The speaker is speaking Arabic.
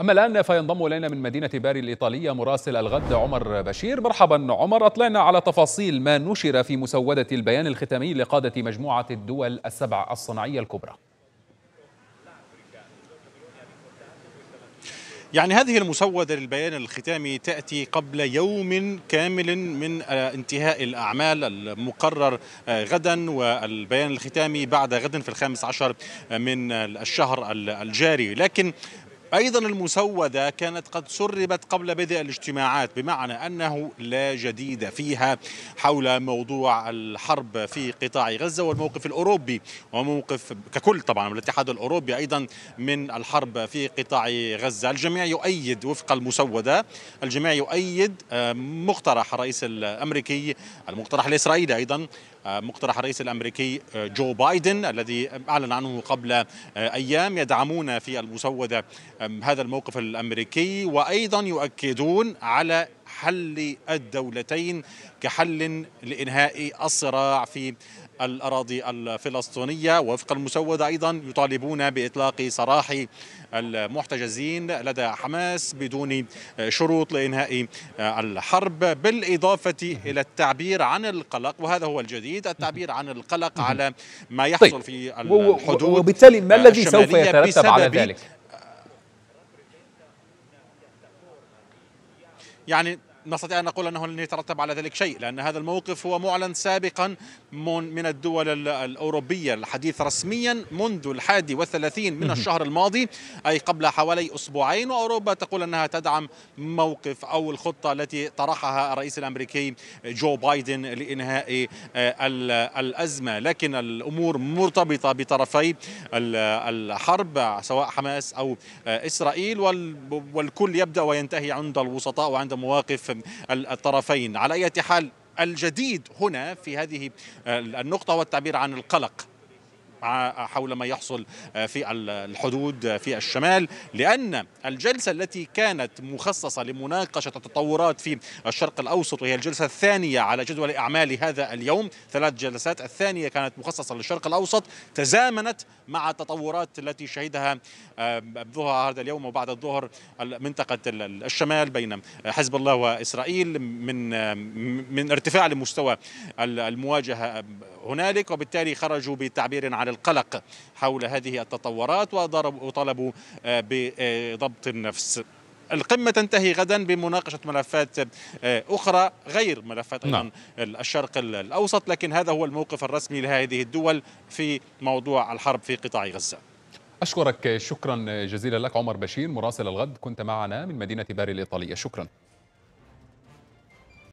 أما الآن فينضم إلينا من مدينة باري الإيطالية مراسل الغد عمر بشير مرحبا عمر أطلعنا على تفاصيل ما نشر في مسودة البيان الختامي لقادة مجموعة الدول السبع الصناعية الكبرى يعني هذه المسودة للبيان الختامي تأتي قبل يوم كامل من آه، انتهاء الأعمال المقرر آه، غدا والبيان الختامي بعد غد في الخامس عشر من الشهر الجاري لكن أيضا المسودة كانت قد سربت قبل بدء الاجتماعات بمعنى أنه لا جديد فيها حول موضوع الحرب في قطاع غزة والموقف الأوروبي وموقف ككل طبعا والاتحاد الأوروبي أيضا من الحرب في قطاع غزة الجميع يؤيد وفق المسودة الجميع يؤيد آه، مقترح الرئيس الأمريكي المقترح الإسرائيلي أيضا مقترح الرئيس الامريكي آه، جو بايدن الذي اعلن عنه قبل آه، ايام يدعمون في المسوده هذا الموقف الامريكي وايضا يؤكدون على حل الدولتين كحل لإنهاء الصراع في الأراضي الفلسطينية وفق المسودة أيضا يطالبون بإطلاق سراح المحتجزين لدى حماس بدون شروط لإنهاء الحرب بالإضافة إلى التعبير عن القلق وهذا هو الجديد التعبير عن القلق على ما طيب. يحصل طيب. في الحدود وبالتالي ما الذي سوف يترتب على ذلك؟ يعني نستطيع أن نقول أنه لن يترتب على ذلك شيء لأن هذا الموقف هو معلن سابقا من الدول الأوروبية الحديث رسميا منذ الحادي والثلاثين من الشهر الماضي أي قبل حوالي أسبوعين وأوروبا تقول أنها تدعم موقف أو الخطة التي طرحها الرئيس الأمريكي جو بايدن لإنهاء آه، الأزمة لكن الأمور مرتبطة بطرفي الحرب سواء حماس أو آه، إسرائيل والكل يبدأ وينتهي عند الوسطاء وعند مواقف الطرفين على أي حال الجديد هنا في هذه آه، النقطة والتعبير عن القلق حول ما يحصل آه، في الحدود آه، في الشمال لأن الجلسة التي كانت مخصصة لمناقشة التطورات في الشرق الأوسط وهي الجلسة الثانية على جدول أعمال هذا اليوم ثلاث جلسات الثانية كانت مخصصة للشرق الأوسط تزامنت مع التطورات التي شهدها آه، ظهر هذا اليوم وبعد الظهر منطقة الشمال بين حزب الله وإسرائيل من من ارتفاع لمستوى المواجهة هنالك وبالتالي خرجوا بتعبير عن على القلق حول هذه التطورات وطلبوا آه، بضبط النفس القمة تنتهي غدا بمناقشة ملفات آه، أخرى غير ملفات أيضا نعم. الشرق الأوسط لكن هذا هو الموقف الرسمي لهذه الدول في موضوع الحرب في قطاع غزة أشكرك شكرا جزيلا لك عمر بشير مراسل الغد كنت معنا من مدينة باري الإيطالية شكرا